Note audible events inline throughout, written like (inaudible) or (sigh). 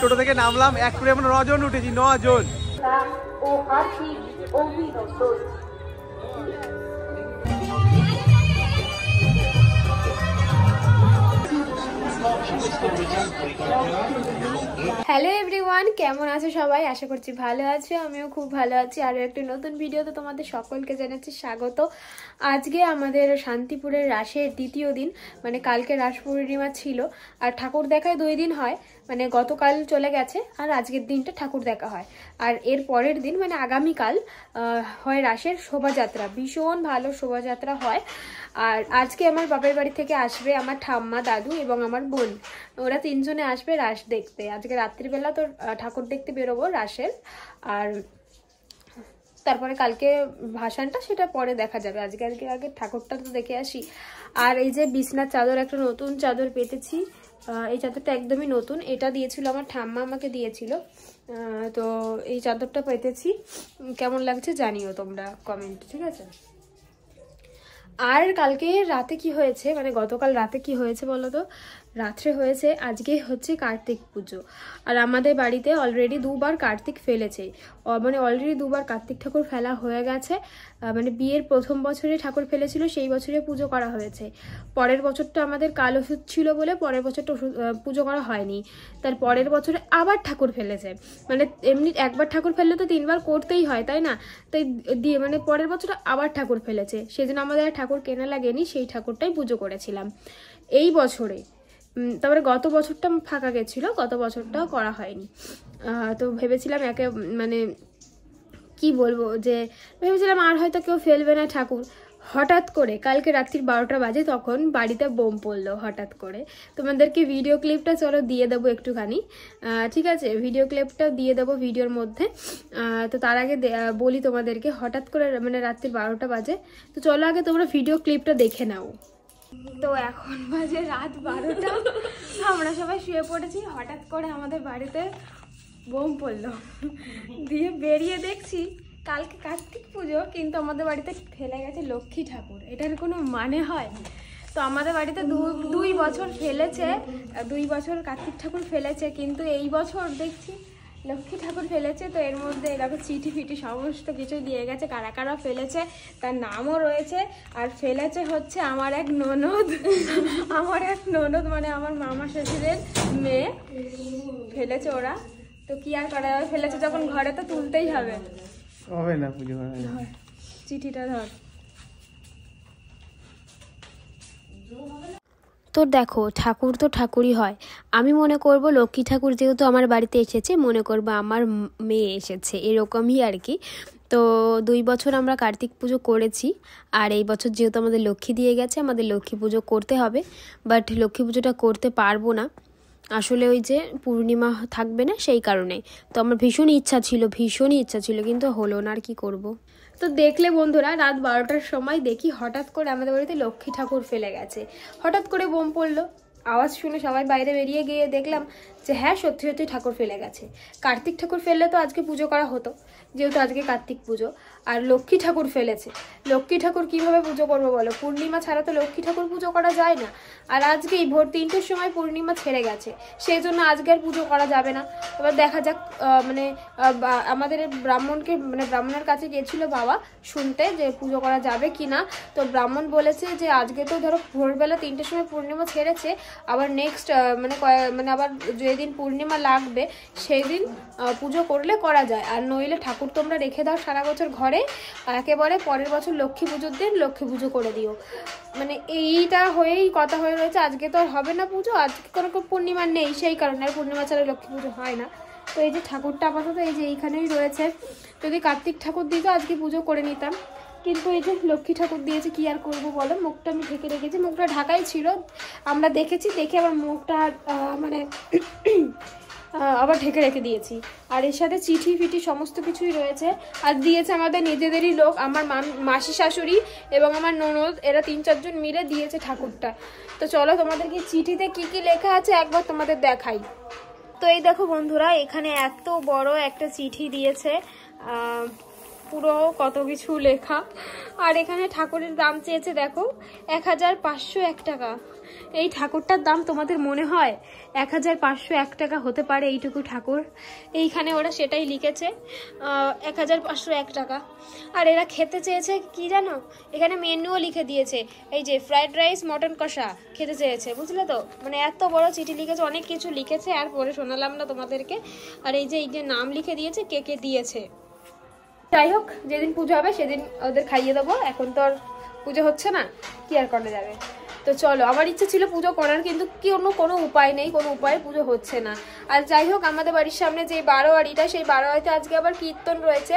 ছোট থেকে নামলাম এক করে আমরা নজন উঠেছি নজন এবং হ্যালো এভরিওয়ান কেমন আছে সবাই আশা করছি ভালো আছে আমিও খুব ভালো আছি আরও একটি নতুন ভিডিওতে তোমাদের সকলকে জানাচ্ছি স্বাগত আজকে আমাদের শান্তিপুরের রাসের দ্বিতীয় দিন মানে কালকে রাস পূর্ণিমা ছিল আর ঠাকুর দেখায় দুই দিন হয় মানে গতকাল চলে গেছে আর আজকের দিনটা ঠাকুর দেখা হয় আর এর পরের দিন মানে আগামীকাল হয় রাসের শোভাযাত্রা ভীষণ ভালো শোভাযাত্রা হয় আর আজকে আমার বাপের বাড়ি থেকে আসবে আমার ঠাম্মা দাদু এবং আমার বোন ওরা তিনজনে আসবে রাস দেখতে আজকে রাত্রিবেলা তো ঠাকুর দেখতে বেরোবো রাসের আর তারপরে কালকে ভাসানটা সেটা পরে দেখা যাবে আজকে আজকে আগে ঠাকুরটা তো দেখে আসি আর এই যে বিছনার চাদর একটা নতুন চাদর পেতেছি এই চাদরটা একদমই নতুন এটা দিয়েছিল আমার ঠাম্মা আমাকে দিয়েছিল তো এই চাদরটা পেতেছি কেমন লাগছে জানিও তোমরা কমেন্ট ঠিক আছে আর কালকে রাতে কি হয়েছে মানে গতকাল রাতে কি হয়েছে বলো তো রাত্রে হয়েছে আজকে হচ্ছে কার্তিক পুজো আর আমাদের বাড়িতে অলরেডি দুবার কার্তিক ফেলেছে মানে অলরেডি দুবার কার্তিক ঠাকুর ফেলা হয়ে গেছে মানে বিয়ের প্রথম বছরে ঠাকুর ফেলেছিল সেই বছরে পুজো করা হয়েছে পরের বছরটা আমাদের কাল ওষুধ ছিল বলে পরের বছরটা ওষুধ পুজো করা হয়নি তার পরের বছরে আবার ঠাকুর ফেলেছে মানে এমনি একবার ঠাকুর ফেললে তো তিনবার করতেই হয় তাই না তাই দিয়ে মানে পরের বছর আবার ঠাকুর ফেলেছে সেজন্য আমাদের ঠাকুর কেনা লাগেনি সেই ঠাকুরটাই পুজো করেছিলাম এই বছরে তারপরে গত বছরটা ফাঁকা গেছিলো গত বছরটাও করা হয়নি তো ভেবেছিলাম একে মানে কি বলবো যে ভেবেছিলাম আর হয়তো কেউ ফেলবে না ঠাকুর হঠাৎ করে কালকে রাত্রির বারোটা বাজে তখন বাড়িতে বোম পড়লো হঠাৎ করে তোমাদেরকে ভিডিও ক্লিপটা চলো দিয়ে দেবো একটুখানি ঠিক আছে ভিডিও ক্লিপটা দিয়ে দেবো ভিডিওর মধ্যে তো তার আগে বলি তোমাদেরকে হঠাৎ করে মানে রাত্রির বারোটা বাজে তো চলো আগে তোমরা ভিডিও ক্লিপটা দেখে নাও তো এখন বাজে রাত বারোটা আমরা সবাই শুয়ে পড়েছি হঠাৎ করে আমাদের বাড়িতে বোম পড়লো দিয়ে বেরিয়ে দেখছি কালকে কার্তিক পুজো কিন্তু আমাদের বাড়িতে ফেলে গেছে লক্ষ্মী ঠাকুর এটার কোনো মানে হয় তো আমাদের বাড়িতে দুই বছর ফেলেছে দুই বছর কার্তিক ঠাকুর ফেলেছে কিন্তু এই বছর দেখছি লক্ষ্মী ঠাকুর ফেলেছে তো এর মধ্যে এরকম চিঠি ফিটি সমস্ত কিছু দিয়ে গেছে কারা কারা ফেলেছে তার নামও রয়েছে আর ফেলেছে হচ্ছে আমার এক ননদ (laughs) আমার এক ননদ মানে আমার মামা শ্বশুরের মেয়ে ফেলেছে ওরা তো কি আর করা যাবে ফেলেছে যখন ঘরে তো তুলতেই হবে না চিঠিটা ধর তো দেখো ঠাকুর তো ঠাকুরই হয় আমি মনে করব লক্ষ্মী ঠাকুর যেহেতু আমার বাড়িতে এসেছে মনে করব আমার মেয়ে এসেছে এরকমই আর কি তো দুই বছর আমরা কার্তিক পুজো করেছি আর এই বছর যেহেতু আমাদের লক্ষ্মী দিয়ে গেছে আমাদের লক্ষ্মী পুজো করতে হবে বাট লক্ষ্মী পুজোটা করতে পারবো না আসলে ওই যে পূর্ণিমা থাকবে না সেই কারণে তো আমার ভীষণ ইচ্ছা ছিল ভীষণই ইচ্ছা ছিল কিন্তু হলো না আর কি করবো তো দেখলে বন্ধুরা রাত বারোটার সময় দেখি হঠাৎ করে আমাদের বাড়িতে লক্ষ্মী ঠাকুর ফেলে গেছে হঠাৎ করে বোম পড়লো আওয়াজ শুনে সবাই বাইরে বেরিয়ে গিয়ে দেখলাম যে হ্যাঁ সত্যি সত্যি ঠাকুর ফেলে গেছে কার্তিক ঠাকুর ফেললে তো আজকে পুজো করা হতো যেহেতু আজকে কার্তিক পুজো আর লক্ষ্মী ঠাকুর ফেলেছে লক্ষ্মী ঠাকুর কিভাবে পুজো করবো বলো পূর্ণিমা ছাড়া তো লক্ষ্মী ঠাকুর পুজো করা যায় না আর আজকেই ভোর তিনটের সময় পূর্ণিমা ছেড়ে গেছে সেই জন্য আজকে আর পুজো করা যাবে না এবার দেখা যাক মানে আমাদের ব্রাহ্মণকে মানে ব্রাহ্মণের কাছে গেছিলো বাবা শুনতে যে পুজো করা যাবে কি না তো ব্রাহ্মণ বলেছে যে আজকে তো ধরো ভোরবেলা তিনটের সময় পূর্ণিমা ছেড়েছে আবার নেক্সট মানে মানে আবার যেদিন পূর্ণিমা লাগবে সেই দিন পুজো করলে করা যায় আর নইলে ঠাকুর ঠাকুর তোমরা রেখে দাও সারা বছর ঘরে একেবারে পরের বছর লক্ষ্মী পুজোর দিন লক্ষ্মী পুজো করে দিও মানে এইটা হয়েই কথা হয়ে রয়েছে আজকে তো আর হবে না পুজো আজকে কোনো পূর্ণিমা নেই সেই কারণে আর পূর্ণিমা ছাড়া লক্ষ্মী পুজো হয় না তো এই যে ঠাকুরটা আপাতত এই যে এইখানেই রয়েছে যদি কার্তিক ঠাকুর দিত আজকে পুজো করে নিতাম কিন্তু এই যে লক্ষ্মী ঠাকুর দিয়েছে কি আর করব বলো মুখটা আমি ঢেকে রেখেছি মুখটা ঢাকাই ছিল আমরা দেখেছি দেখে আবার মুখটা মানে আবার ঢেকে রেখে দিয়েছি আর এর সাথে চিঠি ফিটি সমস্ত কিছুই রয়েছে আর দিয়েছে আমাদের নিজেদেরই লোক আমার মাসি শাশুড়ি এবং আমার ননদ এরা তিন চারজন মিলে দিয়েছে ঠাকুরটা তো চলো তোমাদেরকে চিঠিতে কি কি লেখা আছে একবার তোমাদের দেখাই তো এই দেখো বন্ধুরা এখানে এত বড় একটা চিঠি দিয়েছে পুরো কত কিছু লেখা আর এখানে ঠাকুরের দাম চেয়েছে দেখো এক হাজার পাঁচশো এক টাকা এই ঠাকুরটার দাম তোমাদের মনে হয় এক হাজার পাঁচশো এক টাকা হতে পারে এইটুকু ঠাকুর এইখানে ওরা সেটাই লিখেছে এক হাজার পাঁচশো এক টাকা আর এরা খেতে চেয়েছে কি জানো এখানে মেনুও লিখে দিয়েছে এই যে ফ্রাইড রাইস মটন কষা খেতে চেয়েছে বুঝলে তো মানে এত বড় চিঠি লিখেছে অনেক কিছু লিখেছে আর পরে শোনালাম না তোমাদেরকে আর এই যে এই যে নাম লিখে দিয়েছে কে কে দিয়েছে যাই হোক যেদিন পুজো হবে সেদিন ওদের খাইয়ে দেবো এখন তো আর পুজো হচ্ছে না কি আর করা যাবে তো চলো আমার ইচ্ছে ছিল পুজো করার কিন্তু কি অন্য কোনো উপায় নেই কোনো উপায়ে পুজো হচ্ছে না আর যাই হোক আমাদের বাড়ির সামনে যে বারোয়ারিটা সেই বারোয়ারিতে আজকে আবার কীর্তন রয়েছে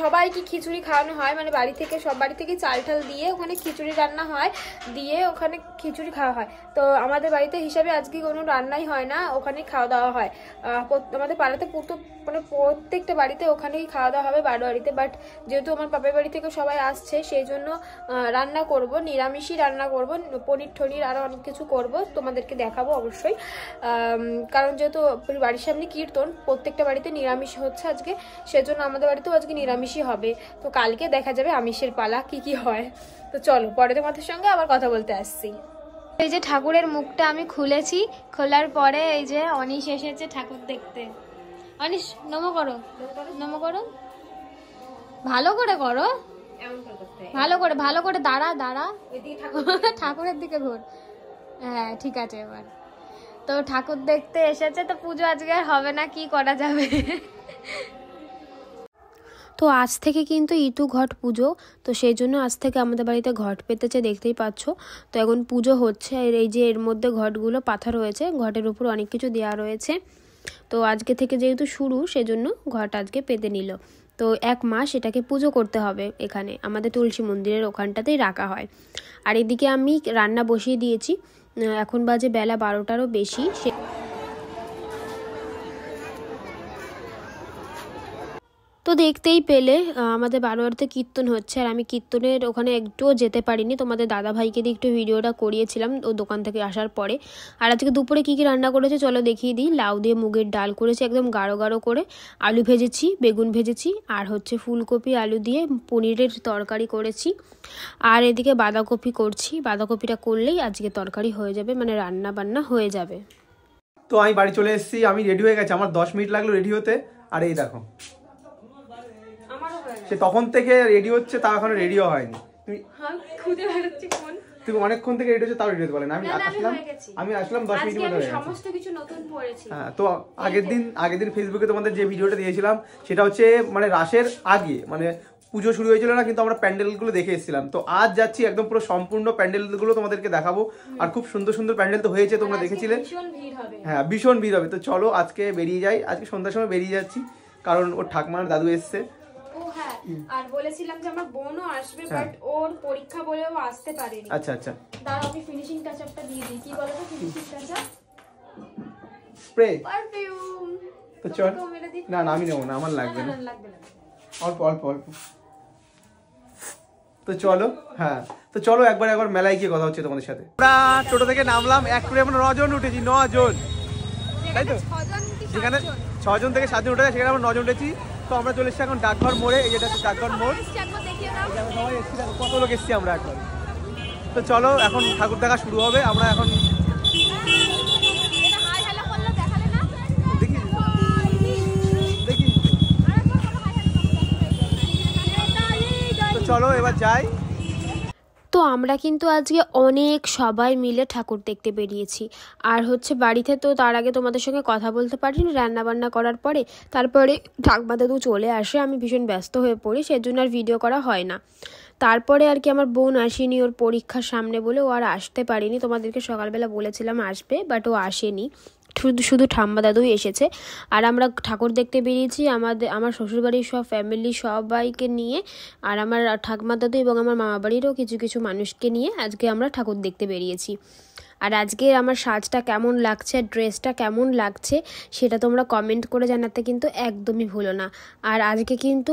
সবাইকে খিচুড়ি খাওয়ানো হয় মানে বাড়ি থেকে সব বাড়ি থেকে চাল ঠাল দিয়ে ওখানে খিচুড়ি রান্না হয় দিয়ে ওখানে খিচুড়ি খাওয়া হয় তো আমাদের বাড়িতে হিসাবে আজকে কোনো রান্নাই হয় না ওখানে খাওয়া দাওয়া হয় আমাদের পাড়াতে পুতো মানে প্রত্যেকটা বাড়িতে ওখানেই খাওয়া দাওয়া হবে বাড়িতে বাট যেহেতু আমার পাপের বাড়ি থেকে সবাই আসছে সেই জন্য রান্না করব নিরামিষই রান্না করব পনির ঠনির আরও অনেক কিছু করব তোমাদেরকে দেখাবো অবশ্যই কারণ যেহেতু বাড়ির সামনে কীর্তন প্রত্যেকটা বাড়িতে নিরামিষ হচ্ছে আজকে সেজন্য আমাদের বাড়িতেও আজকে নিরামিষই হবে তো কালকে দেখা যাবে আমিষের পালা কি কি হয় তো চলো পরে তোমাদের সঙ্গে আবার কথা বলতে আসছি এই যে ঠাকুরের মুখটা আমি খুলেছি খোলার পরে এই যে অনিশ এসেছে ঠাকুর দেখতে অনিশ করো করো ভালো করে করো ভালো করে ভালো করে দাঁড়া দাঁড়া ঠাকুরের দিকে ঘুর হ্যাঁ ঠিক আছে এবার তো ঠাকুর দেখতে এসেছে তো পুজো আজকে আর হবে না কি করা যাবে তো আজ থেকে কিন্তু ইতু ঘট পুজো তো সেই জন্য আজ থেকে আমাদের বাড়িতে ঘট পেতেছে দেখতেই পাচ্ছ তো এখন পুজো হচ্ছে আর এই যে এর মধ্যে ঘটগুলো পাথা রয়েছে ঘটের উপর অনেক কিছু দেওয়া রয়েছে তো আজকে থেকে যেহেতু শুরু সেজন্য ঘরটা আজকে পেতে নিল তো এক মাস এটাকে পুজো করতে হবে এখানে আমাদের তুলসী মন্দিরের ওখানটাতেই রাখা হয় আর এদিকে আমি রান্না বসিয়ে দিয়েছি এখন বাজে বেলা বারোটারও বেশি সে তো দেখতেই পেলে আমাদের বারোয়ারিতে কীর্তন হচ্ছে আর আমি কীর্তনের ওখানে একটুও যেতে পারিনি তোমাদের দাদা ভাইকে দিয়ে একটু ভিডিওটা করিয়েছিলাম ও দোকান থেকে আসার পরে আর আজকে দুপুরে কী কী রান্না করেছে চলো দেখিয়ে দিই লাউ দিয়ে মুগের ডাল করেছি একদম গাঢ় গাঢ় করে আলু ভেজেছি বেগুন ভেজেছি আর হচ্ছে ফুলকপি আলু দিয়ে পনিরের তরকারি করেছি আর এদিকে বাঁধাকপি করছি বাঁধাকপিটা করলেই আজকে তরকারি হয়ে যাবে মানে রান্না বান্না হয়ে যাবে তো আমি বাড়ি চলে এসেছি আমি রেডি হয়ে গেছি আমার দশ মিনিট লাগলো রেডি হতে আর এই দেখো সে তখন থেকে রেডি হচ্ছে তা এখনো রেডিও হয়নি তুমি হ্যাঁ, খুঁজে বেড়াচ্ছি ফোন তুমি অনেকক্ষণ থেকে রেডি হচ্ছে তাও রেডিও হতে পারলে না আমি আসলাম আমি আসলাম দশ মিনিট মতো সমস্ত কিছু নতুন পড়েছি হ্যাঁ তো আগের দিন আগের দিন ফেসবুকে তোমাদের যে ভিডিওটা দিয়েছিলাম সেটা হচ্ছে মানে রাসের আগে মানে পুজো শুরু হয়েছিল না কিন্তু আমরা প্যান্ডেলগুলো দেখে এসেছিলাম তো আজ যাচ্ছি একদম পুরো সম্পূর্ণ প্যান্ডেলগুলো তোমাদেরকে দেখাবো আর খুব সুন্দর সুন্দর প্যান্ডেল তো হয়েছে তোমরা দেখেছিলে হ্যাঁ ভীষণ ভিড় হবে তো চলো আজকে বেরিয়ে যাই আজকে সন্ধ্যার সময় বেরিয়ে যাচ্ছি কারণ ওর ঠাকমার দাদু এসছে আর বলেছিলাম যে আমার বোনও আসবে বাট হ্যাঁ। ওর পরীক্ষা বলে ও আসতে পারেনি আচ্ছা আচ্ছা দাঁড়াও আমি ফিনিশিং টাচ আপটা দিয়ে দিই কি বলতো ফিনিশিং টাচ স্প্রে পারফিউম তো চল না না আমি নেব না আমার লাগবে না অল্প অল্প অল্প তো চলো হ্যাঁ তো চলো একবার একবার মেলায় গিয়ে কথা হচ্ছে তোমাদের সাথে আমরা ছোট থেকে নামলাম এক করে আমরা নজন উঠেছি নজন তাই তো সেখানে ছজন থেকে সাতজন উঠেছে সেখানে আমরা নজন উঠেছি তো আমরা চলে এসেছি এখন ডাকঘর মোড়ে এই যেটা হচ্ছে ডাকঘর মোড় সবাই এসেছি কত লোক এসেছি আমরা এখন তো চলো এখন ঠাকুর দেখা শুরু হবে আমরা এখন চলো এবার যাই তো আমরা কিন্তু আজকে অনেক সবাই মিলে ঠাকুর দেখতে বেরিয়েছি আর হচ্ছে বাড়িতে তো তার আগে তোমাদের সঙ্গে কথা বলতে পারিনি রান্নাবান্না করার পরে তারপরে ঠাকুমা দাদু চলে আসে আমি ভীষণ ব্যস্ত হয়ে পড়ি সেজন্য আর ভিডিও করা হয় না তারপরে আর কি আমার বোন আসেনি ওর পরীক্ষার সামনে বলে ও আর আসতে পারিনি তোমাদেরকে সকালবেলা বলেছিলাম আসবে বাট ও আসেনি শুধু শুধু ঠাম্মা দাদুই এসেছে আর আমরা ঠাকুর দেখতে বেরিয়েছি আমাদের আমার শ্বশুরবাড়ির সব ফ্যামিলি সবাইকে নিয়ে আর আমার ঠাকমা দাদু এবং আমার মামাবাড়িরও কিছু কিছু মানুষকে নিয়ে আজকে আমরা ঠাকুর দেখতে বেরিয়েছি আর আজকের আমার সাজটা কেমন লাগছে ড্রেসটা কেমন লাগছে সেটা তোমরা কমেন্ট করে জানাতে কিন্তু একদমই ভুলো না আর আজকে কিন্তু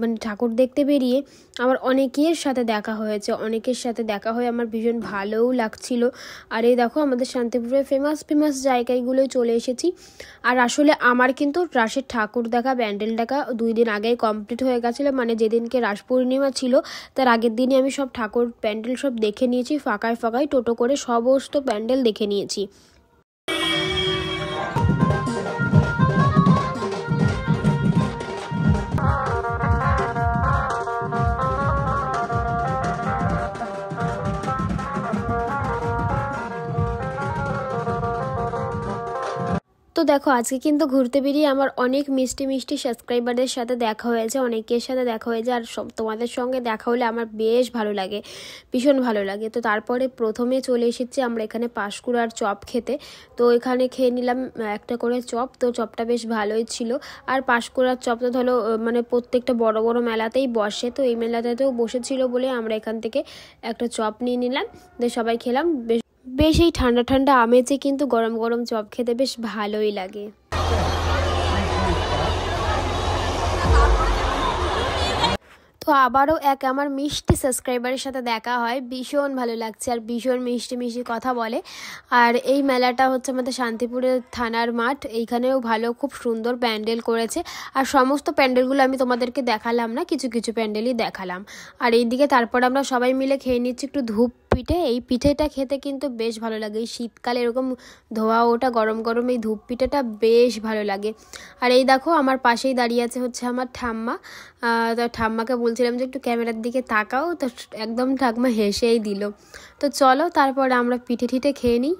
মানে ঠাকুর দেখতে বেরিয়ে আমার অনেকের সাথে দেখা হয়েছে অনেকের সাথে দেখা হয়ে আমার ভীষণ ভালোও লাগছিল আর এই দেখো আমাদের শান্তিপুরের ফেমাস ফেমাস জায়গাগুলো চলে এসেছি আর আসলে আমার কিন্তু রাসের ঠাকুর দেখা ব্যান্ডেল দেখা দুই দিন আগেই কমপ্লিট হয়ে গেছিলো মানে যেদিনকে রাস পূর্ণিমা ছিল তার আগের দিনই আমি সব ঠাকুর প্যান্ডেল সব দেখে নিয়েছি ফাঁকায় ফাঁকায় টোটো করে সব সমস্ত প্যান্ডেল দেখে নিয়েছি তো দেখো আজকে কিন্তু ঘুরতে বেরিয়ে আমার অনেক মিষ্টি মিষ্টি সাবস্ক্রাইবারদের সাথে দেখা হয়েছে অনেকের সাথে দেখা হয়েছে আর সব তোমাদের সঙ্গে দেখা হলে আমার বেশ ভালো লাগে ভীষণ ভালো লাগে তো তারপরে প্রথমে চলে এসেছি আমরা এখানে পাশকুড়ার চপ খেতে তো এখানে খেয়ে নিলাম একটা করে চপ তো চপটা বেশ ভালোই ছিল আর পাশকুড়ার চপ তো ধরো মানে প্রত্যেকটা বড় বড় মেলাতেই বসে তো এই মেলাতেও বসেছিল বলে আমরা এখান থেকে একটা চপ নিয়ে নিলাম দিয়ে সবাই খেলাম বেশ বেশ এই ঠান্ডা ঠান্ডা আমেজে কিন্তু গরম গরম চপ খেতে বেশ ভালোই লাগে তো আবারও এক আমার মিষ্টি সাবস্ক্রাইবারের সাথে দেখা হয় ভীষণ ভালো লাগছে আর ভীষণ মিষ্টি মিষ্টি কথা বলে আর এই মেলাটা হচ্ছে আমাদের শান্তিপুরের থানার মাঠ এইখানেও ভালো খুব সুন্দর প্যান্ডেল করেছে আর সমস্ত প্যান্ডেলগুলো আমি তোমাদেরকে দেখালাম না কিছু কিছু প্যান্ডেলই দেখালাম আর এই দিকে তারপর আমরা সবাই মিলে খেয়ে নিচ্ছি একটু ধূপ পিঠে এই পিঠেটা খেতে কিন্তু বেশ ভালো লাগে এই শীতকালে এরকম ধোয়া ওটা গরম গরম এই ধূপ পিঠেটা বেশ ভালো লাগে আর এই দেখো আমার পাশেই দাঁড়িয়ে আছে হচ্ছে আমার ঠাম্মা ঠাম্মাকে বল বলছিলাম যে একটু ক্যামেরার দিকে তাকাও তো একদম ঠাকমা হেসেই দিল তো চলো তারপর আমরা পিঠে ঠিটে খেয়ে নিই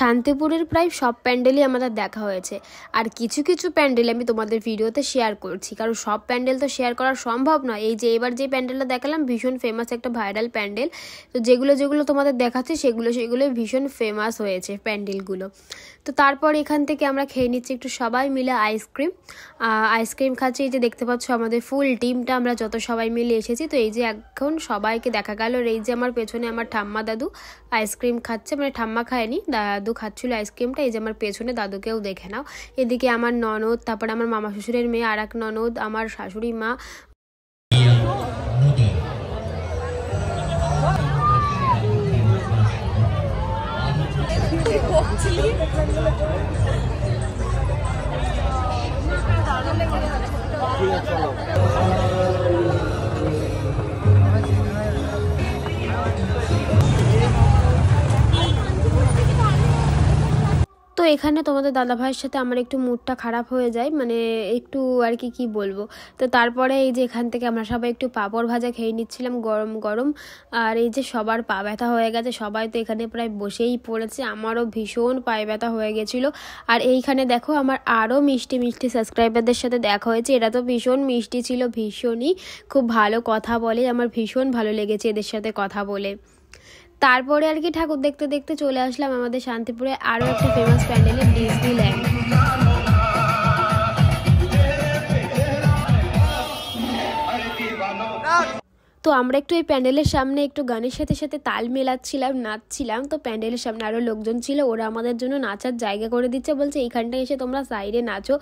শান্তিপুরের প্রায় সব প্যান্ডেলই আমাদের দেখা হয়েছে আর কিছু কিছু প্যান্ডেল আমি তোমাদের ভিডিওতে শেয়ার করছি কারণ সব প্যান্ডেল তো শেয়ার করা সম্ভব নয় এই যে এবার যে প্যান্ডেলটা দেখালাম ভীষণ ফেমাস একটা ভাইরাল প্যান্ডেল তো যেগুলো যেগুলো তোমাদের দেখাচ্ছে সেগুলো সেগুলো ভীষণ ফেমাস হয়েছে প্যান্ডেলগুলো তো তারপর এখান থেকে আমরা খেয়ে নিচ্ছি একটু সবাই মিলে আইসক্রিম আইসক্রিম খাচ্ছি এই যে দেখতে পাচ্ছ আমাদের ফুল টিমটা আমরা যত সবাই মিলে এসেছি তো এই যে এখন সবাইকে দেখা গেল এই যে আমার পেছনে আমার ঠাম্মা দাদু আইসক্রিম খাচ্ছে মানে ঠাম্মা খায়নি দাদু দাদু খাচ্ছিল আইসক্রিমটা এই যে আমার পেছনে দাদুকেও দেখে নাও এদিকে আমার ননদ তারপরে আমার মামা শ্বশুরের মেয়ে আর এক ননদ আমার শাশুড়ি মা দারুণ (laughs) এখানে তোমাদের দাদা ভাইয়ের সাথে আমার একটু মুডটা খারাপ হয়ে যায় মানে একটু আর কি কি বলবো তো তারপরে এই যে এখান থেকে আমরা সবাই একটু পাঁপড় ভাজা খেয়ে নিচ্ছিলাম গরম গরম আর এই যে সবার পা ব্যথা হয়ে গেছে সবাই তো এখানে প্রায় বসেই পড়েছে আমারও ভীষণ পায়ে ব্যথা হয়ে গেছিলো আর এইখানে দেখো আমার আরও মিষ্টি মিষ্টি সাবস্ক্রাইবারদের সাথে দেখা হয়েছে এরা তো ভীষণ মিষ্টি ছিল ভীষণই খুব ভালো কথা বলে আমার ভীষণ ভালো লেগেছে এদের সাথে কথা বলে তারপরে আর কি ঠাকুর দেখতে দেখতে চলে আসলাম আমাদের শান্তিপুরে আরও একটা ফেমাস প্যান্ডেলে ডিজনিল্যান্ড তো আমরা একটু এই প্যান্ডেলের সামনে একটু গানের সাথে সাথে তাল মেলাচ্ছিলাম নাচছিলাম তো প্যান্ডেলের সামনে আরও লোকজন ছিল ওরা আমাদের জন্য নাচার জায়গা করে দিচ্ছে বলছে এইখানটায় এসে তোমরা সাইডে নাচো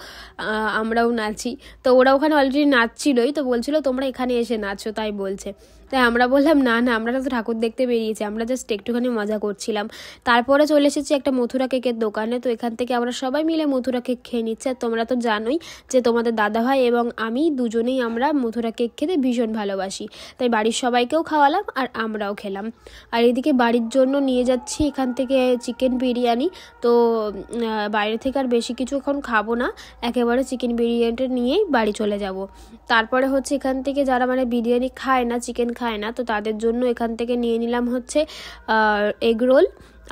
আমরাও নাচি তো ওরা ওখানে অলরেডি নাচছিলই তো বলছিল তোমরা এখানে এসে নাচো তাই বলছে তাই আমরা বললাম না না আমরা তো ঠাকুর দেখতে বেরিয়েছি আমরা জাস্ট একটুখানি মজা করছিলাম তারপরে চলে এসেছি একটা মথুরা কেকের দোকানে তো এখান থেকে আমরা সবাই মিলে মথুরা কেক খেয়ে নিচ্ছি আর তোমরা তো জানোই যে তোমাদের দাদাভাই এবং আমি দুজনেই আমরা মথুরা কেক খেতে ভীষণ ভালোবাসি তাই বাড়ির সবাইকেও খাওয়ালাম আর আমরাও খেলাম আর এদিকে বাড়ির জন্য নিয়ে যাচ্ছি এখান থেকে চিকেন বিরিয়ানি তো বাইরে থেকে আর বেশি কিছু এখন খাবো না একেবারে চিকেন বিরিয়ানিটা নিয়েই বাড়ি চলে যাব তারপরে হচ্ছে এখান থেকে যারা মানে বিরিয়ানি খায় না চিকেন খায় না তো তাদের জন্য এখান থেকে নিয়ে নিলাম হচ্ছে এগ রোল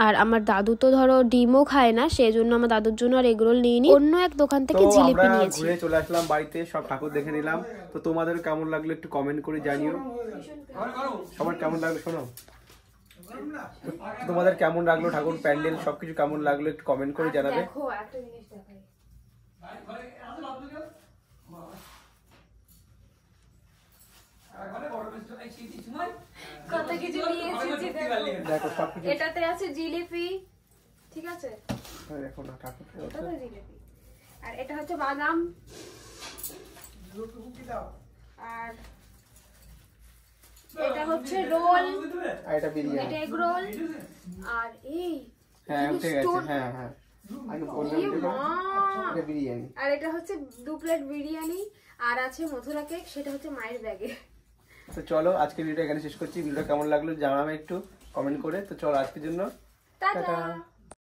আর আমার দাদু তো ধরো ডিমও খায় না সেই জন্য আমার দাদুর জন্য আর এগরোল নিয়ে নি অন্য এক দোকান থেকে জিলিপি নিয়েছি ঘুরে চলে আসলাম বাড়িতে সব ঠাকুর দেখে নিলাম তো তোমাদের কেমন লাগলো একটু কমেন্ট করে জানিও সবার কেমন লাগলো শোনো তোমাদের কেমন লাগলো ঠাকুর প্যান্ডেল সবকিছু কেমন লাগলো একটু কমেন্ট করে জানাবে একটা জিনিস হ্যাঁ। এটাতে আছে জিলিপি ঠিক আছে এটা হ্যাঁ, আর এটা হচ্ছে বাদাম আর এটা হচ্ছে রোল এটা আর এই হ্যাঁ, হ্যাঁ ইয়ে আর এটা হচ্ছে দু প্লেট বিরিয়ানি আর আছে মধুরা কেক সেটা হচ্ছে মায়ের ব্যাগে তো চলো আজকে ভিডিওটা এখানে শেষ করছি ভিডিওটা কেমন লাগলো জানাবে একটু কমেন্ট করে তো চলো আজকের জন্য টাটা